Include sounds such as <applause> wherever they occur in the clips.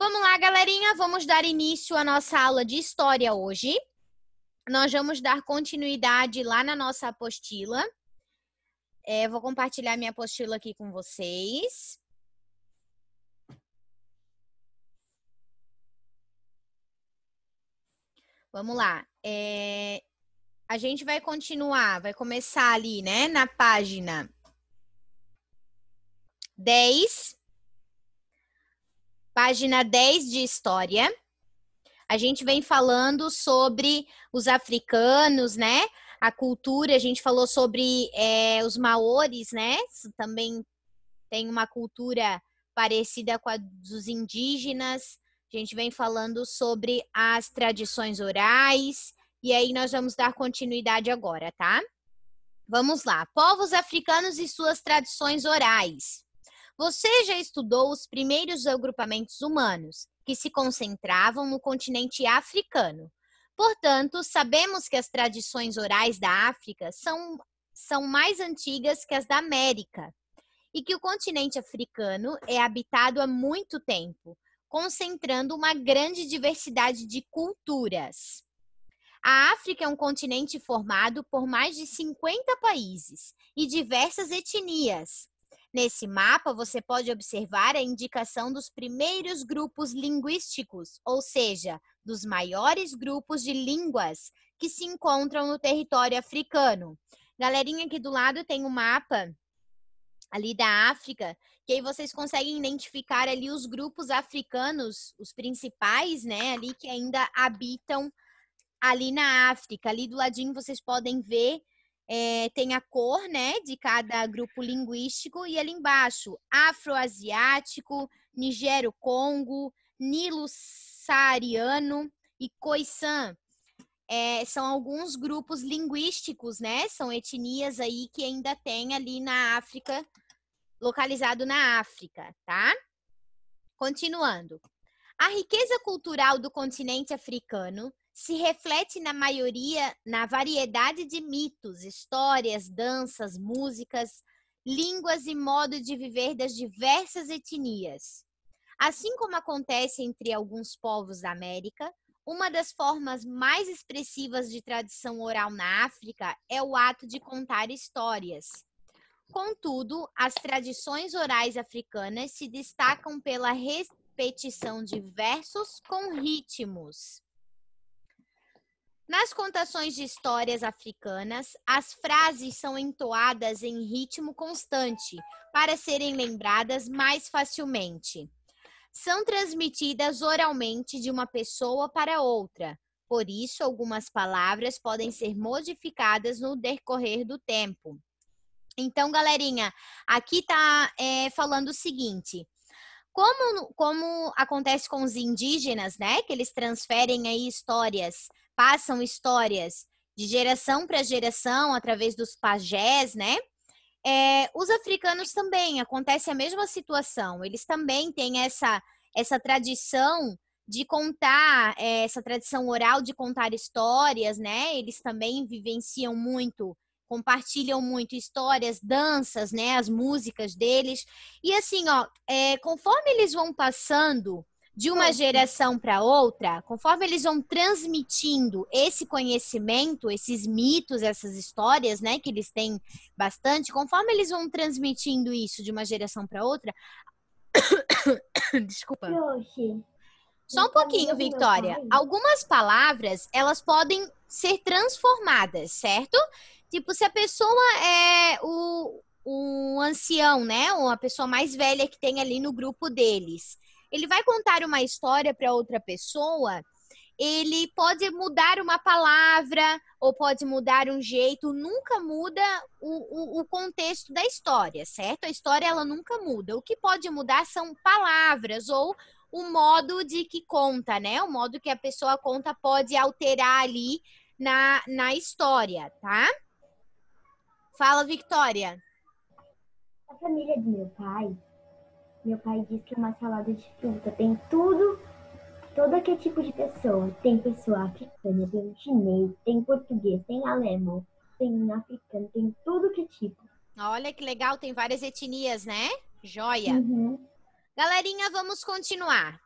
Vamos lá, galerinha, vamos dar início à nossa aula de história hoje. Nós vamos dar continuidade lá na nossa apostila. É, vou compartilhar minha apostila aqui com vocês. Vamos lá. É, a gente vai continuar, vai começar ali, né, na página 10 página 10 de História, a gente vem falando sobre os africanos, né? A cultura, a gente falou sobre é, os maores, né? Também tem uma cultura parecida com a dos indígenas. A gente vem falando sobre as tradições orais. E aí nós vamos dar continuidade agora, tá? Vamos lá. Povos africanos e suas tradições orais. Você já estudou os primeiros agrupamentos humanos, que se concentravam no continente africano. Portanto, sabemos que as tradições orais da África são, são mais antigas que as da América e que o continente africano é habitado há muito tempo, concentrando uma grande diversidade de culturas. A África é um continente formado por mais de 50 países e diversas etnias, Nesse mapa, você pode observar a indicação dos primeiros grupos linguísticos, ou seja, dos maiores grupos de línguas que se encontram no território africano. Galerinha, aqui do lado tem o um mapa ali da África, que aí vocês conseguem identificar ali os grupos africanos, os principais, né, ali que ainda habitam ali na África. Ali do ladinho vocês podem ver é, tem a cor, né, de cada grupo linguístico e ali embaixo, afroasiático, nigério-congo, nilo saariano e khoisan. É, são alguns grupos linguísticos, né? São etnias aí que ainda tem ali na África, localizado na África, tá? Continuando. A riqueza cultural do continente africano se reflete na maioria na variedade de mitos, histórias, danças, músicas, línguas e modo de viver das diversas etnias. Assim como acontece entre alguns povos da América, uma das formas mais expressivas de tradição oral na África é o ato de contar histórias. Contudo, as tradições orais africanas se destacam pela repetição de versos com ritmos. Nas contações de histórias africanas, as frases são entoadas em ritmo constante para serem lembradas mais facilmente. São transmitidas oralmente de uma pessoa para outra, por isso, algumas palavras podem ser modificadas no decorrer do tempo. Então, galerinha, aqui está é, falando o seguinte. Como, como acontece com os indígenas, né? Que eles transferem aí histórias passam histórias de geração para geração através dos pajés, né? É, os africanos também acontece a mesma situação. Eles também têm essa essa tradição de contar é, essa tradição oral de contar histórias, né? Eles também vivenciam muito, compartilham muito histórias, danças, né? As músicas deles e assim, ó, é, conforme eles vão passando de uma geração para outra, conforme eles vão transmitindo esse conhecimento, esses mitos, essas histórias, né, que eles têm bastante, conforme eles vão transmitindo isso de uma geração para outra. <coughs> Desculpa. Só um então, pouquinho, Victoria. Algumas palavras, elas podem ser transformadas, certo? Tipo, se a pessoa é o, o ancião, né? Ou a pessoa mais velha que tem ali no grupo deles ele vai contar uma história para outra pessoa, ele pode mudar uma palavra ou pode mudar um jeito, nunca muda o, o, o, contexto da história, certo? A história ela nunca muda. O que pode mudar são palavras ou o modo de que conta, né? O modo que a pessoa conta pode alterar ali na, na história, tá? Fala, Victoria. A família de meu pai meu pai diz que é uma salada de fruta. Tem tudo, todo aquele é tipo de pessoa. Tem pessoa africana, tem chinês, tem português, tem alemão, tem africano, tem tudo que é tipo. Olha que legal, tem várias etnias, né? Joia! Uhum. Galerinha, vamos continuar.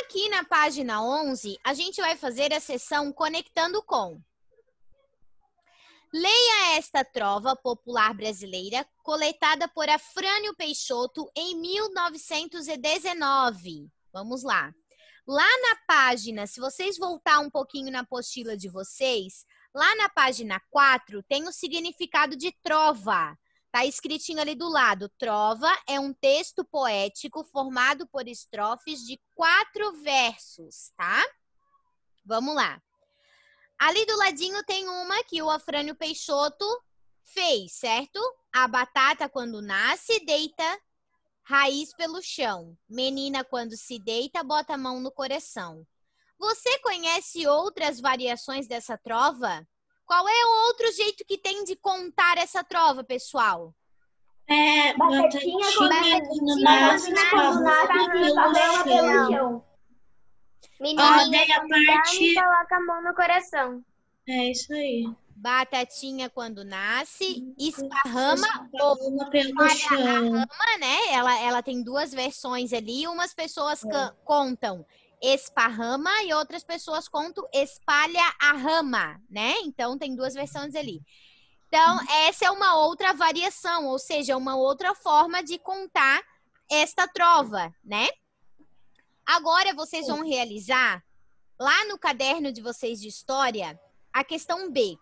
Aqui na página 11, a gente vai fazer a sessão Conectando Com. Leia esta trova popular brasileira, coletada por Afrânio Peixoto em 1919. Vamos lá. Lá na página, se vocês voltar um pouquinho na apostila de vocês, lá na página 4 tem o significado de trova. Tá escritinho ali do lado. Trova é um texto poético formado por estrofes de quatro versos, tá? Vamos lá. Ali do ladinho tem uma que o Afrânio Peixoto fez, certo? A batata, quando nasce, deita raiz pelo chão. Menina, quando se deita, bota a mão no coração. Você conhece outras variações dessa trova? Qual é o outro jeito que tem de contar essa trova, pessoal? É, batatinha, batatinha, batatinha, batatinha, batatinha, pelo chão. Menina, ah, a parte... coloca a mão no coração. É isso aí. Batatinha quando nasce, esparrama ou espalha a Rama, né? Ela, ela tem duas versões ali. Umas pessoas é. contam esparrama e outras pessoas contam espalha a rama, né? Então tem duas versões ali. Então, uhum. essa é uma outra variação, ou seja, uma outra forma de contar esta trova, né? Agora vocês vão realizar lá no caderno de vocês de história a questão B,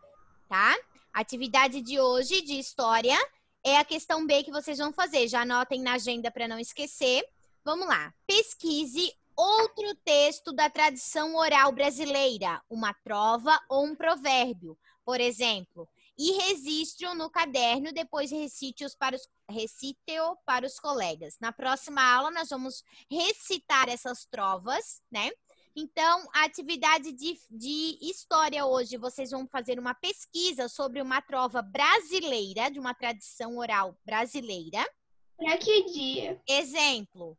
tá? A atividade de hoje de história é a questão B que vocês vão fazer. Já anotem na agenda para não esquecer. Vamos lá. Pesquise outro texto da tradição oral brasileira, uma trova ou um provérbio. Por exemplo, e registre-o no caderno, depois recite para recite-o para os colegas. Na próxima aula nós vamos recitar essas trovas, né? Então, a atividade de, de história hoje, vocês vão fazer uma pesquisa sobre uma trova brasileira, de uma tradição oral brasileira. Para que dia? Exemplo,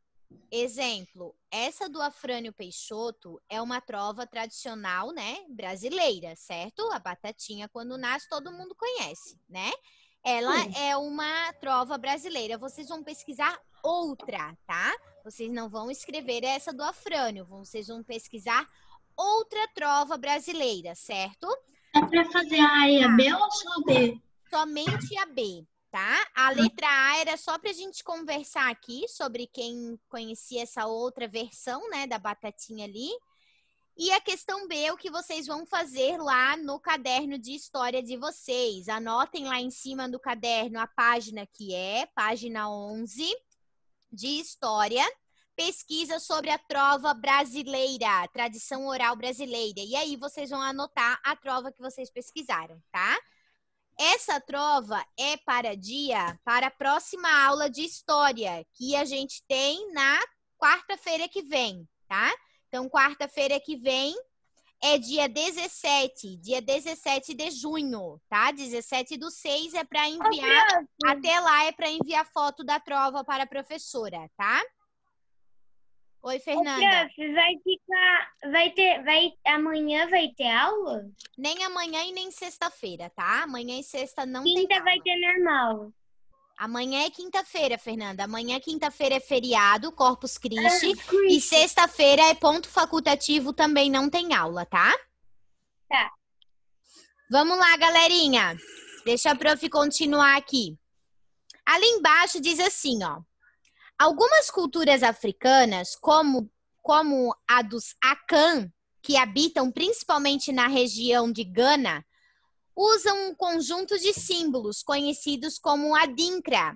Exemplo, essa do Afrânio Peixoto é uma trova tradicional, né, brasileira, certo? A batatinha quando nasce todo mundo conhece, né? Ela Sim. é uma trova brasileira. Vocês vão pesquisar outra, tá? Vocês não vão escrever essa do Afrânio, vocês vão pesquisar outra trova brasileira, certo? É para fazer a A e a B tá. ou só a B? Somente a B tá? A tá. letra A era só para a gente conversar aqui sobre quem conhecia essa outra versão, né, da batatinha ali. E a questão B é o que vocês vão fazer lá no caderno de história de vocês. Anotem lá em cima do caderno a página que é, página 11 de história. Pesquisa sobre a trova brasileira, tradição oral brasileira. E aí vocês vão anotar a trova que vocês pesquisaram, tá? Essa trova é para dia, para a próxima aula de história, que a gente tem na quarta-feira que vem, tá? Então, quarta-feira que vem é dia 17, dia 17 de junho, tá? 17 do 6 é para enviar, até lá é para enviar foto da trova para a professora, tá? Oi, Fernanda. vai ficar. Vai ter. Vai, amanhã vai ter aula? Nem amanhã e nem sexta-feira, tá? Amanhã e sexta não Quinta tem. Quinta vai ter normal. Amanhã é quinta-feira, Fernanda. Amanhã, quinta-feira, é feriado, Corpus Christi. Ah, e sexta-feira é ponto facultativo, também não tem aula, tá? Tá. Vamos lá, galerinha. Deixa a prof continuar aqui. Ali embaixo diz assim, ó. Algumas culturas africanas, como, como a dos Akan, que habitam principalmente na região de Gana, usam um conjunto de símbolos conhecidos como adinkra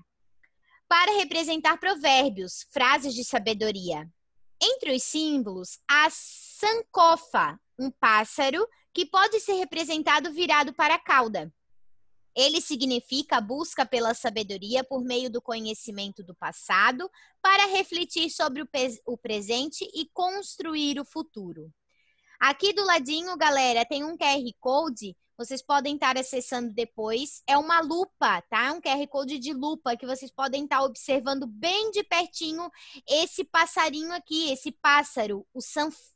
para representar provérbios, frases de sabedoria. Entre os símbolos, há sankofa, um pássaro que pode ser representado virado para a cauda. Ele significa a busca pela sabedoria por meio do conhecimento do passado, para refletir sobre o, o presente e construir o futuro. Aqui do ladinho, galera, tem um QR Code. Vocês podem estar acessando depois. É uma lupa, tá? É um QR Code de lupa que vocês podem estar observando bem de pertinho esse passarinho aqui, esse pássaro, o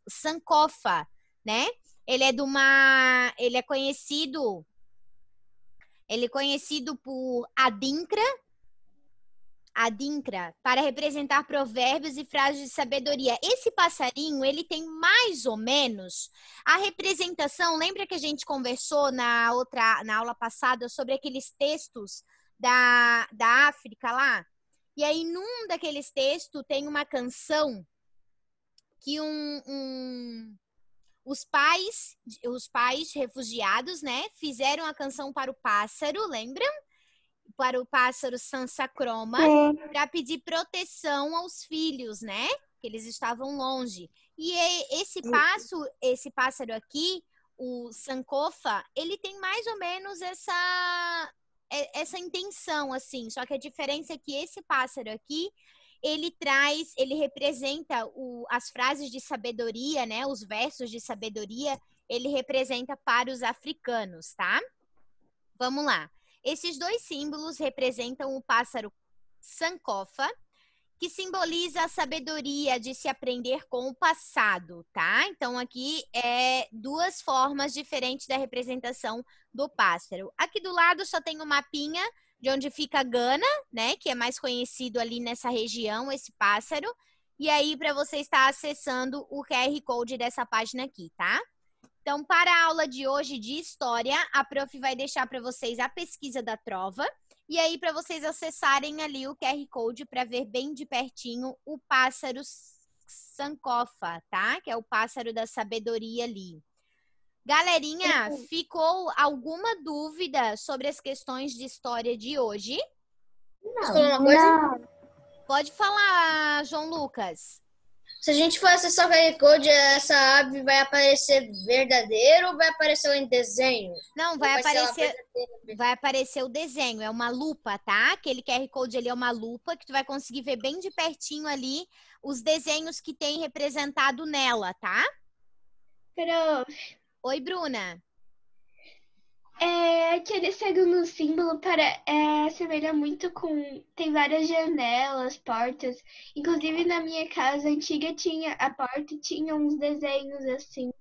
sancofa, né? Ele é de uma. Ele é conhecido ele é conhecido por Adinkra, Adinkra, para representar provérbios e frases de sabedoria. Esse passarinho, ele tem mais ou menos a representação, lembra que a gente conversou na outra, na aula passada sobre aqueles textos da, da África lá? E aí, num daqueles textos, tem uma canção que um, um, os pais, os pais refugiados, né, fizeram a canção para o pássaro, lembram? Para o pássaro Sansacroma, para pedir proteção aos filhos, né? Que eles estavam longe. E é, esse passo, esse pássaro aqui, o Sankofa, ele tem mais ou menos essa é, essa intenção assim, só que a diferença é que esse pássaro aqui ele traz, ele representa o, as frases de sabedoria, né? Os versos de sabedoria, ele representa para os africanos, tá? Vamos lá. Esses dois símbolos representam o pássaro Sankofa, que simboliza a sabedoria de se aprender com o passado, tá? Então aqui é duas formas diferentes da representação do pássaro. Aqui do lado só tem o um mapinha de onde fica a Gana, né? Que é mais conhecido ali nessa região, esse pássaro. E aí, para você estar acessando o QR Code dessa página aqui, tá? Então, para a aula de hoje de História, a prof vai deixar para vocês a pesquisa da trova. E aí, para vocês acessarem ali o QR Code para ver bem de pertinho o pássaro Sankofa, tá? Que é o pássaro da sabedoria ali. Galerinha, ficou alguma dúvida sobre as questões de história de hoje? Não. não. Pode falar, João Lucas. Se a gente for acessar o QR Code, essa ave vai aparecer verdadeiro ou vai aparecer em desenho? Não, vai, vai aparecer vai aparecer o desenho, é uma lupa, tá? Aquele QR Code ali é uma lupa que tu vai conseguir ver bem de pertinho ali os desenhos que tem representado nela, tá? Prof, Oi, Bruna. É, aquele segundo símbolo para, é, semelha muito com. Tem várias janelas, portas. Inclusive na minha casa antiga tinha a porta tinha uns desenhos assim.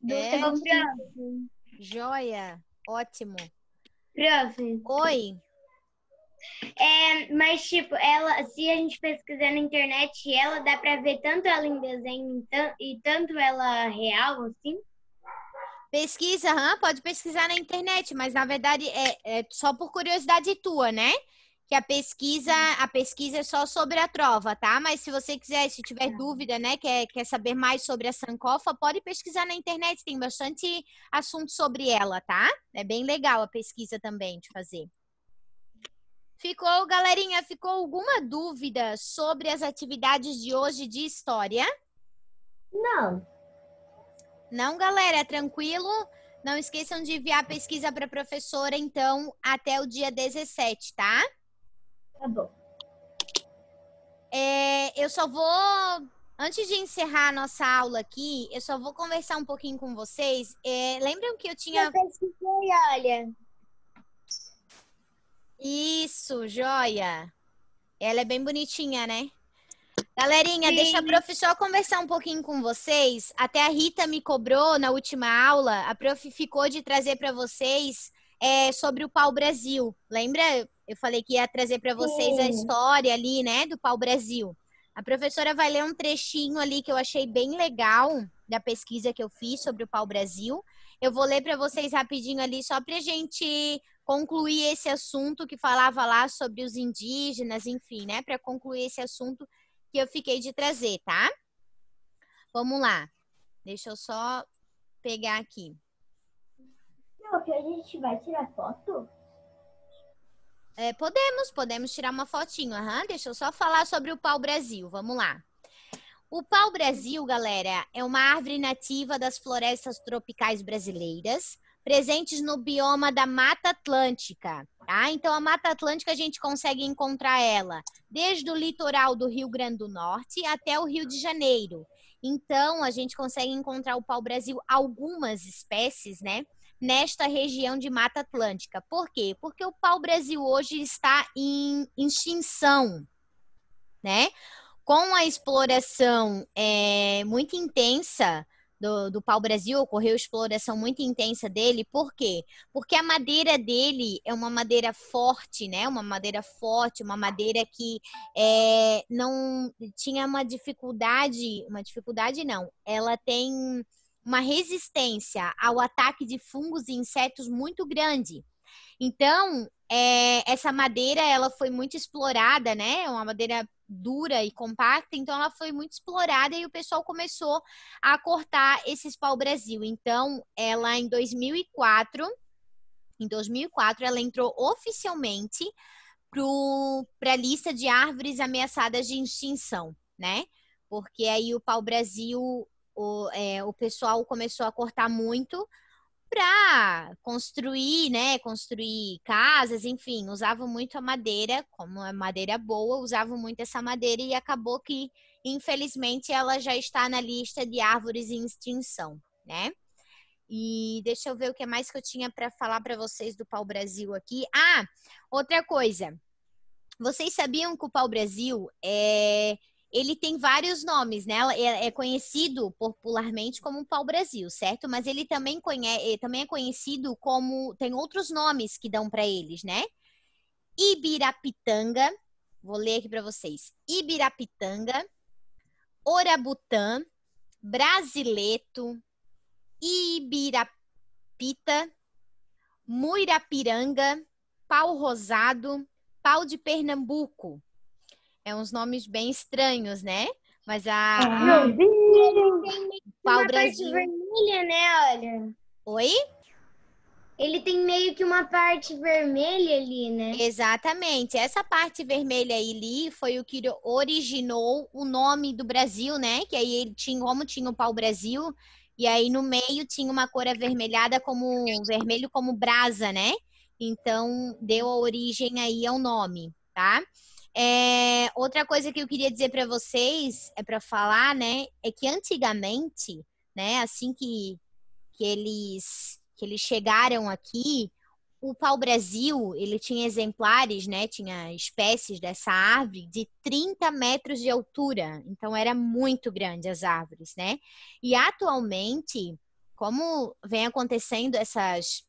Do é, segundo símbolo. Joia! Ótimo. Prof. Oi. É, mas tipo, ela, se a gente pesquisar na internet, ela dá pra ver tanto ela em desenho e tanto ela real, assim? Pesquisa, hum, pode pesquisar na internet, mas na verdade é, é, só por curiosidade tua, né? Que a pesquisa, uhum. a pesquisa é só sobre a trova, tá? Mas se você quiser, se tiver é. dúvida, né, quer, quer saber mais sobre a Sankofa, pode pesquisar na internet, tem bastante assunto sobre ela, tá? É bem legal a pesquisa também de fazer. Ficou, galerinha, ficou alguma dúvida sobre as atividades de hoje de história? Não. Não, galera, é tranquilo. Não esqueçam de enviar a pesquisa para a professora, então, até o dia 17, tá? Tá bom. É, eu só vou, antes de encerrar a nossa aula aqui, eu só vou conversar um pouquinho com vocês. É, lembram que eu tinha. Eu pesquisei, olha. Isso, joia. Ela é bem bonitinha, né? Galerinha, Sim. deixa a prof só conversar um pouquinho com vocês. Até a Rita me cobrou na última aula, a prof ficou de trazer para vocês é, sobre o pau-brasil. Lembra? Eu falei que ia trazer para vocês Sim. a história ali, né, do pau-brasil. A professora vai ler um trechinho ali que eu achei bem legal da pesquisa que eu fiz sobre o pau-brasil. Eu vou ler para vocês rapidinho ali, só para a gente concluir esse assunto que falava lá sobre os indígenas, enfim, né? Para concluir esse assunto que eu fiquei de trazer, tá? Vamos lá. Deixa eu só pegar aqui. Não, que a gente vai tirar foto? É, podemos, podemos tirar uma fotinho. Uhum. Deixa eu só falar sobre o pau-brasil. Vamos lá. O pau-brasil, galera, é uma árvore nativa das florestas tropicais brasileiras, presentes no bioma da Mata Atlântica. Tá? Então, a Mata Atlântica a gente consegue encontrar ela desde o litoral do Rio Grande do Norte até o Rio de Janeiro. Então, a gente consegue encontrar o pau-brasil algumas espécies, né? Nesta região de Mata Atlântica. Por quê? Porque o pau-brasil hoje está em extinção, né? Com a exploração é, muito intensa do, do pau-brasil, ocorreu exploração muito intensa dele. Por quê? Porque a madeira dele é uma madeira forte, né? Uma madeira forte, uma madeira que é, não tinha uma dificuldade, uma dificuldade não, ela tem uma resistência ao ataque de fungos e insetos muito grande. Então, é, essa madeira ela foi muito explorada, né? É uma madeira dura e compacta, então ela foi muito explorada e o pessoal começou a cortar esses pau-brasil. Então, ela em 2004, em 2004 ela entrou oficialmente para a lista de árvores ameaçadas de extinção, né? Porque aí o pau-brasil, o, é, o pessoal começou a cortar muito, para construir, né? Construir casas, enfim, usavam muito a madeira, como é madeira boa, usavam muito essa madeira e acabou que, infelizmente, ela já está na lista de árvores em extinção, né? E deixa eu ver o que mais que eu tinha para falar para vocês do pau-brasil aqui. Ah, outra coisa. Vocês sabiam que o pau-brasil é eh, ele tem vários nomes, né? É, é, conhecido popularmente como pau-brasil, certo? Mas ele também, eh, também é conhecido como. Tem outros nomes que dão para eles, né? Ibirapitanga, vou ler aqui para vocês: Ibirapitanga, Orabutã, Brasileto, Ibirapita, Muirapiranga, Pau Rosado, Pau de Pernambuco é uns nomes bem estranhos, né? Mas a. Ah, Brasil. uma parte vermelha, né? Olha. Oi? Ele tem meio que uma parte vermelha ali, né? Exatamente. Essa parte vermelha ali foi o que originou o nome do Brasil, né? Que aí ele tinha, como tinha o pau-brasil, e aí no meio tinha uma cor avermelhada como vermelho como brasa, né? Então deu a origem aí ao nome, tá? É, outra coisa que eu queria dizer para vocês, é para falar, né, é que antigamente, né, assim que, que, eles, que eles chegaram aqui, o pau-brasil, ele tinha exemplares, né, tinha espécies dessa árvore de 30 metros de altura, então era muito grande as árvores, né, e atualmente, como vem acontecendo essas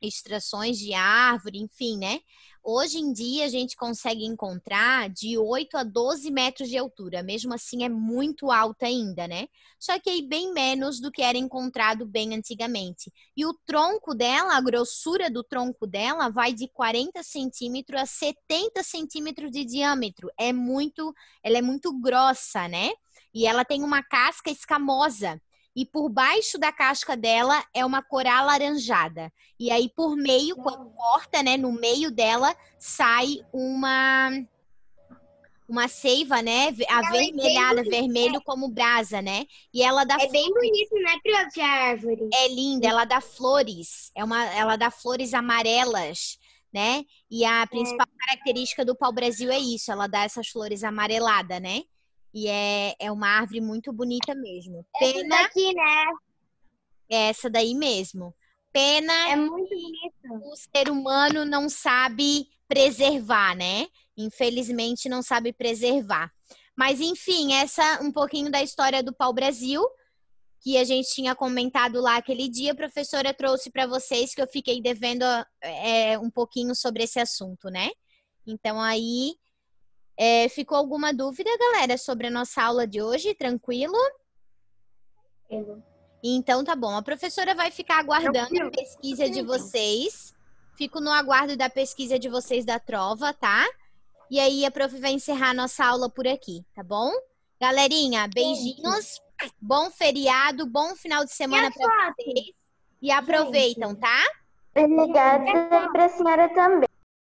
extrações de árvore, enfim, né? Hoje em dia a gente consegue encontrar de 8 a 12 metros de altura, mesmo assim é muito alta ainda, né? Só que aí bem menos do que era encontrado bem antigamente. E o tronco dela, a grossura do tronco dela, vai de 40 centímetros a 70 centímetros de diâmetro. É muito, ela é muito grossa, né? E ela tem uma casca escamosa e por baixo da casca dela é uma cor alaranjada. E aí por meio, quando corta, né, no meio dela sai uma uma seiva, né, é avermelhada, é vermelho como brasa, né? E ela dá É flores. bem bonito, né, Criote, de árvore? É linda, ela dá flores. É uma ela dá flores amarelas, né? E a é. principal é. característica do pau-brasil é isso, ela dá essas flores amareladas, né? E é, é uma árvore muito bonita mesmo. Pena. Essa daqui, né? É essa daí mesmo. Pena. É muito bonita. O ser humano não sabe preservar, né? Infelizmente não sabe preservar. Mas enfim, essa um pouquinho da história do pau-brasil que a gente tinha comentado lá aquele dia, a professora trouxe para vocês que eu fiquei devendo é, um pouquinho sobre esse assunto, né? Então aí é, ficou alguma dúvida, galera, sobre a nossa aula de hoje? Tranquilo? Tranquilo. Então tá bom. A professora vai ficar aguardando Tranquilo. a pesquisa Tranquilo. de vocês. Fico no aguardo da pesquisa de vocês da trova, tá? E aí a prof vai encerrar a nossa aula por aqui, tá bom? Galerinha, beijinhos. Bom feriado, bom final de semana para vocês. E aproveitam, tá? Obrigada e para a senhora também.